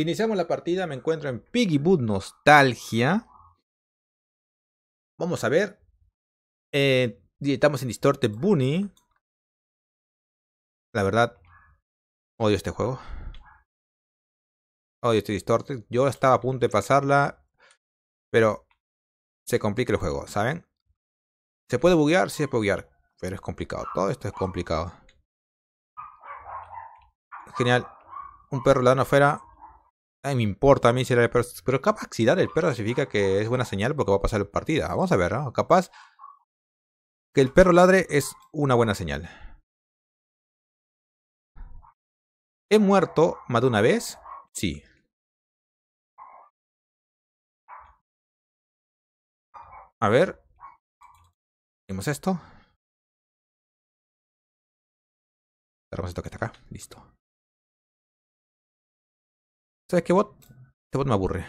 Iniciamos la partida, me encuentro en Piggy Boot Nostalgia. Vamos a ver. Eh, estamos en Distorte Bunny. La verdad, odio este juego. Odio este Distorte. Yo estaba a punto de pasarla, pero se complica el juego, ¿saben? ¿Se puede buguear? Sí, se puede buguear, pero es complicado. Todo esto es complicado. Genial. Un perro una afuera. Ay, me importa a mí si era el perro. Pero capaz si dar el perro significa que es buena señal porque va a pasar la partida. Vamos a ver, ¿no? Capaz que el perro ladre es una buena señal. ¿He muerto más de una vez? Sí. A ver. Tenemos esto. Cerramos esto que está acá. Listo. ¿Sabes qué bot? Este bot me aburre.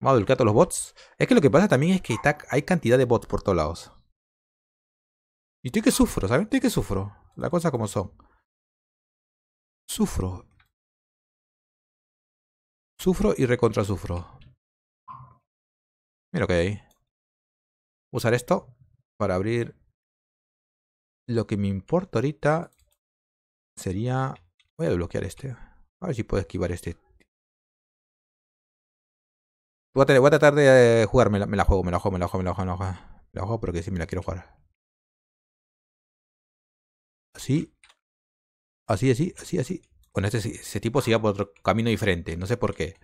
Vamos a todos los bots. Es que lo que pasa también es que hay cantidad de bots por todos lados. Y estoy que sufro, ¿Sabes? Estoy que sufro. La cosa como son. Sufro. Sufro y recontrasufro. Mira lo que hay Usar esto para abrir. Lo que me importa ahorita sería... Voy a bloquear este. A ver si puedo esquivar este. Voy a, tratar, a de jugar. Me la, juego, me la juego, me la juego, me la juego, me la juego. la juego porque sí me la quiero jugar. Así. Así, así, así, así. Bueno, este, ese tipo se iba por otro camino diferente. No sé por qué.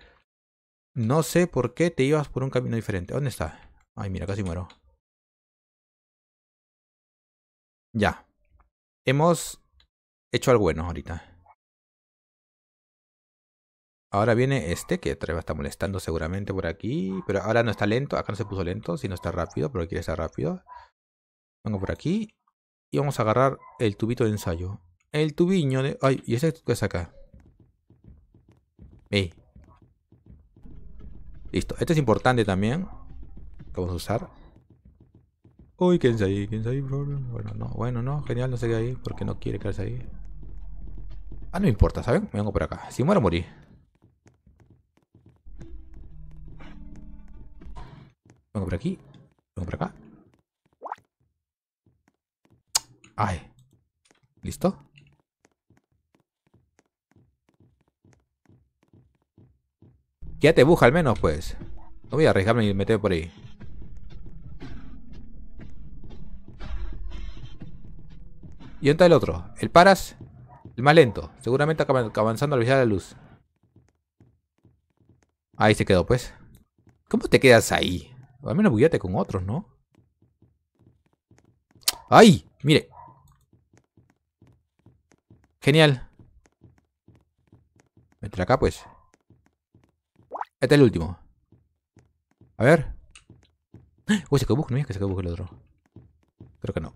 No sé por qué te ibas por un camino diferente. ¿Dónde está? Ay, mira, casi muero. Ya. Hemos hecho algo bueno ahorita. Ahora viene este que va está molestando seguramente por aquí. Pero ahora no está lento. Acá no se puso lento, sino está rápido. Pero quiere estar rápido. Vengo por aquí. Y vamos a agarrar el tubito de ensayo. El tubiño de... Ay, ¿y ese que es acá? Listo. Este es importante también. vamos a usar. Uy, quédense ahí, quédense ahí, Bueno, no, bueno, no. Genial, no sé qué ahí. Porque no quiere quedarse ahí. Ah, no importa, ¿saben? vengo por acá. Si muero, morí. por aquí. por acá. Ay. ¿Listo? Ya te buja al menos, pues. No voy a arriesgarme y meter por ahí. ¿Y entra el otro? El paras, el más lento. Seguramente avanzando a de la luz. Ahí se quedó, pues. ¿Cómo te quedas ahí? Al menos bugueate con otros, ¿no? ¡Ay! Mire. Genial. Métela acá, pues. Este es el último. A ver. Uy, se busco, no es que se busco el otro. Creo que no.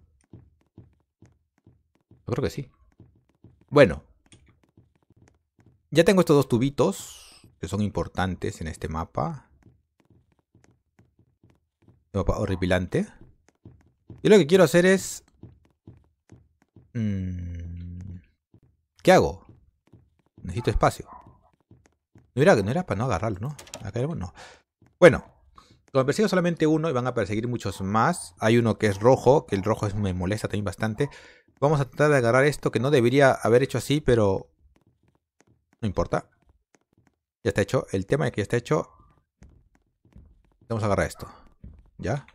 creo que sí. Bueno. Ya tengo estos dos tubitos que son importantes en este mapa horripilante. Y lo que quiero hacer es... Mm, ¿Qué hago? Necesito espacio. No era, no era para no agarrarlo, ¿no? Acá no. Bueno, como persigo solamente uno y van a perseguir muchos más. Hay uno que es rojo, que el rojo es, me molesta también bastante. Vamos a tratar de agarrar esto, que no debería haber hecho así, pero... No importa. Ya está hecho. El tema es que ya está hecho. Vamos a agarrar esto. ¿Ya?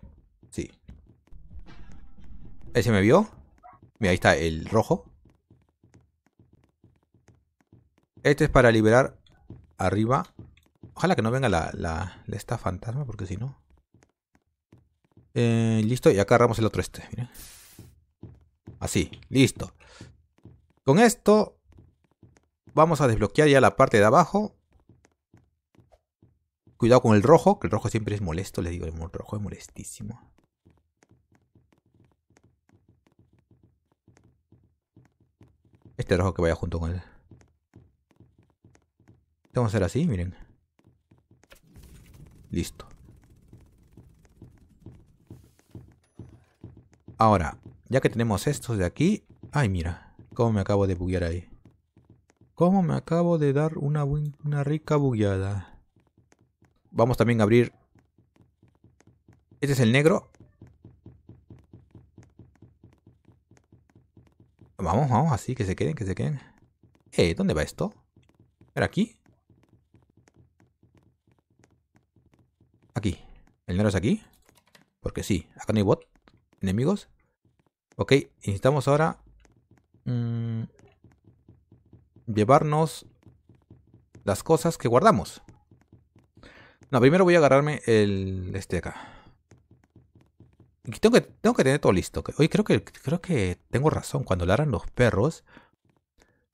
Sí. ¿Ese me vio? Mira, ahí está el rojo. Este es para liberar arriba. Ojalá que no venga la, la, esta fantasma, porque si no... Eh, listo, y acá agarramos el otro este. Así, listo. Con esto vamos a desbloquear ya la parte de abajo. Cuidado con el rojo, que el rojo siempre es molesto, Le digo, el rojo es molestísimo. Este rojo que vaya junto con él. Este vamos a hacer así, miren. Listo. Ahora, ya que tenemos estos de aquí... Ay, mira, cómo me acabo de buguear ahí. Cómo me acabo de dar una, una rica bugueada. Vamos también a abrir... Este es el negro. Vamos, vamos, así, que se queden, que se queden. Eh, ¿dónde va esto? ¿Era aquí? Aquí. ¿El negro es aquí? Porque sí, acá no hay bot. ¿Enemigos? Ok, necesitamos ahora... Mm, llevarnos las cosas que guardamos. No, primero voy a agarrarme el este acá. Tengo que, tengo que tener todo listo. Hoy creo que, creo que tengo razón. Cuando harán los perros,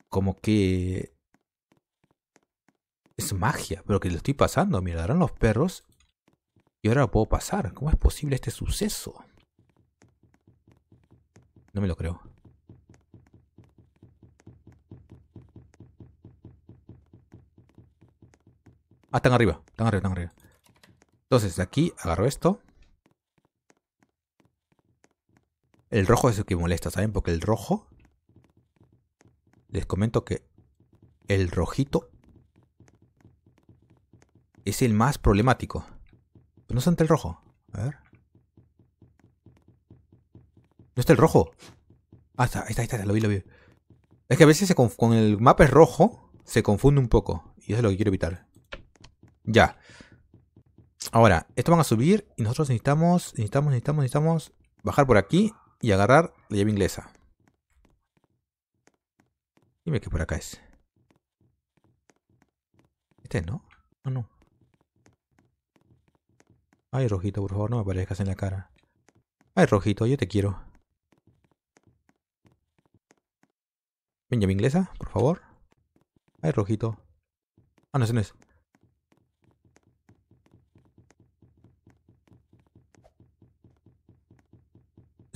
como que es magia, pero que lo estoy pasando. Mira, harán los perros y ahora lo puedo pasar. ¿Cómo es posible este suceso? No me lo creo. Ah, están arriba, están arriba, están arriba. Entonces, aquí agarro esto. El rojo es el que molesta, ¿saben? Porque el rojo... Les comento que el rojito es el más problemático. Pero no está el rojo. A ver. No está el rojo. Ah, está, está, está, lo vi, lo vi. Es que a veces se con el mapa es rojo, se confunde un poco. Y eso es lo que quiero evitar. Ya. Ahora, Estos van a subir y nosotros necesitamos, necesitamos, necesitamos, necesitamos bajar por aquí y agarrar la llave inglesa. Dime que por acá es. Este, ¿no? No, no. Ay, rojito, por favor, no me aparezcas en la cara. Ay, rojito, yo te quiero. Ven, llave inglesa, por favor. Ay, rojito. Ah, no, ese no es.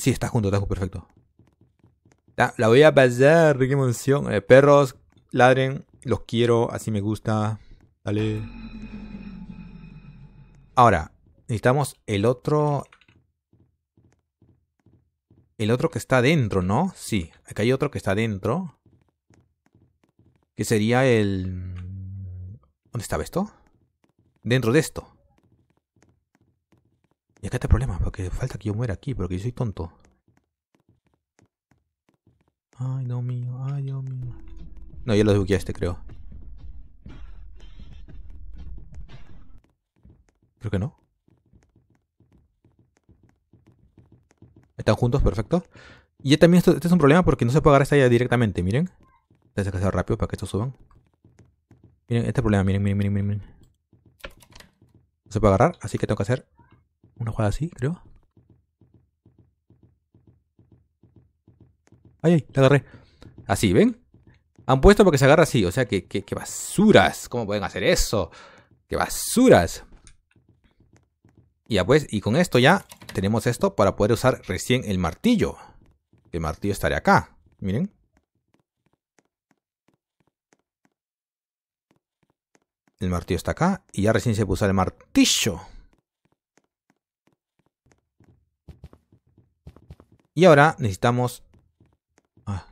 Sí, está junto, está perfecto. La, voy a pasar, qué emoción. Eh, perros, ladren, los quiero, así me gusta. Dale. Ahora, necesitamos el otro... El otro que está dentro, ¿no? Sí, acá hay otro que está dentro. Que sería el... ¿Dónde estaba esto? Dentro de esto. Y acá está el problema, porque falta que yo muera aquí, porque yo soy tonto. Ay, Dios mío, ay, Dios mío. No, ya lo a este, creo. Creo que no. Están juntos, perfecto. Y ya también este es un problema porque no se puede agarrar esta ya directamente, miren. Tengo que hacer rápido para que estos suban. Miren, este problema, miren, miren, miren, miren. No se puede agarrar, así que tengo que hacer una jugada así, creo. Ay, ay, la agarré. Así, ¿ven? Han puesto porque se agarra así. O sea, que, basuras. ¿Cómo pueden hacer eso? ¡Qué basuras! Y ya pues, y con esto ya tenemos esto para poder usar recién el martillo. El martillo estará acá. Miren. El martillo está acá y ya recién se puede usar el martillo. Y ahora necesitamos... Ah,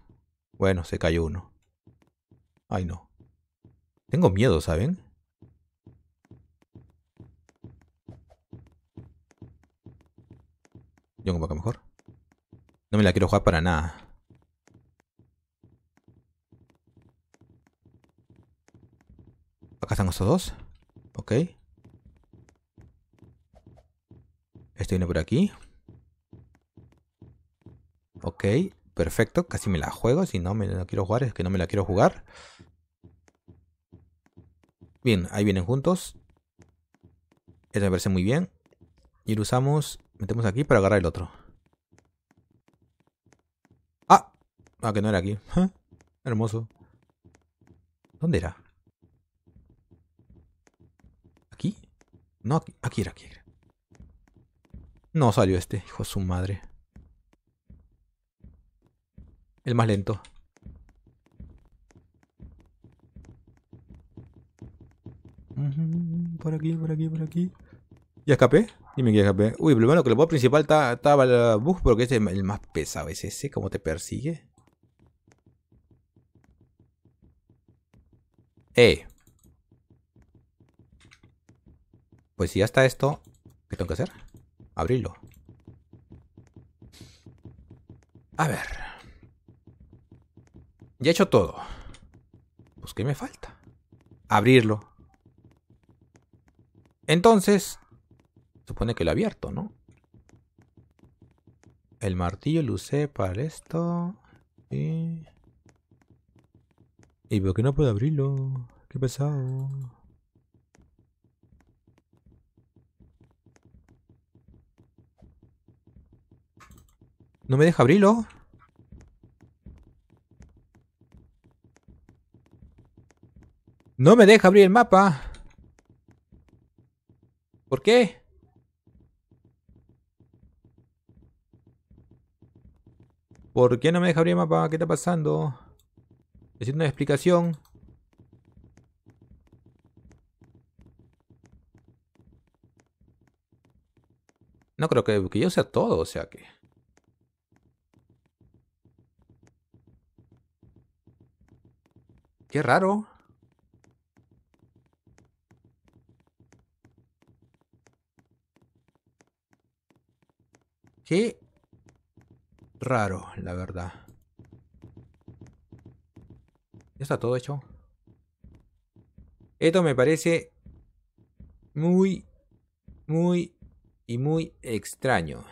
bueno, se cayó uno. Ay, no. Tengo miedo, ¿saben? Yo me acá mejor. No me la quiero jugar para nada. Acá están esos dos. Ok. Este viene por aquí perfecto, casi me la juego. Si no me la quiero jugar, es que no me la quiero jugar. Bien, ahí vienen juntos. Eso me parece muy bien. Y lo usamos, metemos aquí para agarrar el otro. ¡Ah! Ah, que no era aquí. Ah, hermoso. ¿Dónde era? ¿Aquí? No, aquí, era, aquí era. No salió este, hijo de su madre. El más lento. Por aquí, por aquí, por aquí. ¿Y escapé? Dime que escapé. Uy, pero bueno, que el bot principal estaba el bus porque es el más pesado. ¿Es ese? ¿Cómo te persigue? Eh. Pues si ya está esto, ¿qué tengo que hacer? Abrirlo. A ver. Ya he hecho todo. Pues ¿qué me falta? Abrirlo. Entonces, supone que lo he abierto, ¿no? El martillo lo usé para esto. Y... ¿Y veo que no puedo abrirlo? Qué pesado. ¿No me deja abrirlo? No me deja abrir el mapa. ¿Por qué? ¿Por qué no me deja abrir el mapa? ¿Qué está pasando? Necesito una explicación. No creo que, que yo sea todo, o sea que... Qué raro. raro, la verdad. ¿Ya está todo hecho? Esto me parece muy, muy y muy extraño.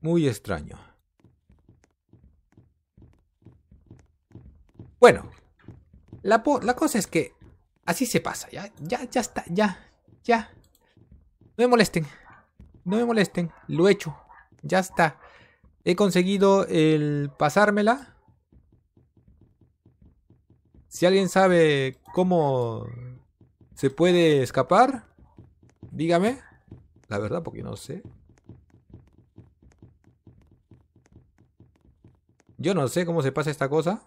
Muy extraño. Bueno, la, la cosa es que Así se pasa, ya, ya, ya está, ya, ya. No me molesten, no me molesten, lo he hecho, ya está. He conseguido el pasármela. Si alguien sabe cómo se puede escapar, dígame. La verdad, porque no sé. Yo no sé cómo se pasa esta cosa.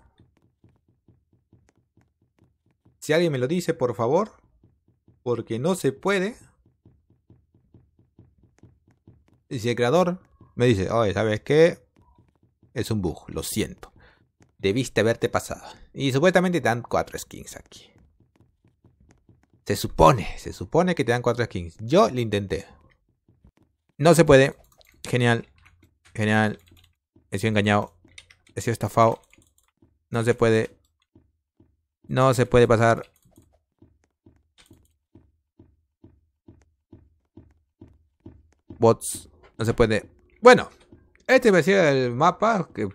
Si alguien me lo dice, por favor. Porque no se puede. Y si el creador me dice, oye, ¿sabes qué? Es un bug, lo siento. Debiste haberte pasado. Y supuestamente te dan cuatro skins aquí. Se supone, se supone que te dan cuatro skins. Yo lo intenté. No se puede. Genial. Genial. He sido engañado. He sido estafado. No se puede. No se puede pasar. Bots. No se puede. Bueno. Este va a ser el mapa. Que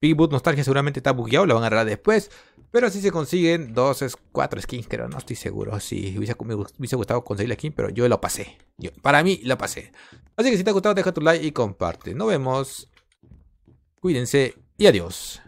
Big Boot Nostalgia seguramente está bugueado. Lo van a arreglar después. Pero si se consiguen dos, cuatro skins, Pero No estoy seguro. Si sí, hubiese, me hubiese gustado conseguir la skin, pero yo lo pasé. Yo, para mí, lo pasé. Así que si te ha gustado, deja tu like y comparte. Nos vemos. Cuídense y adiós.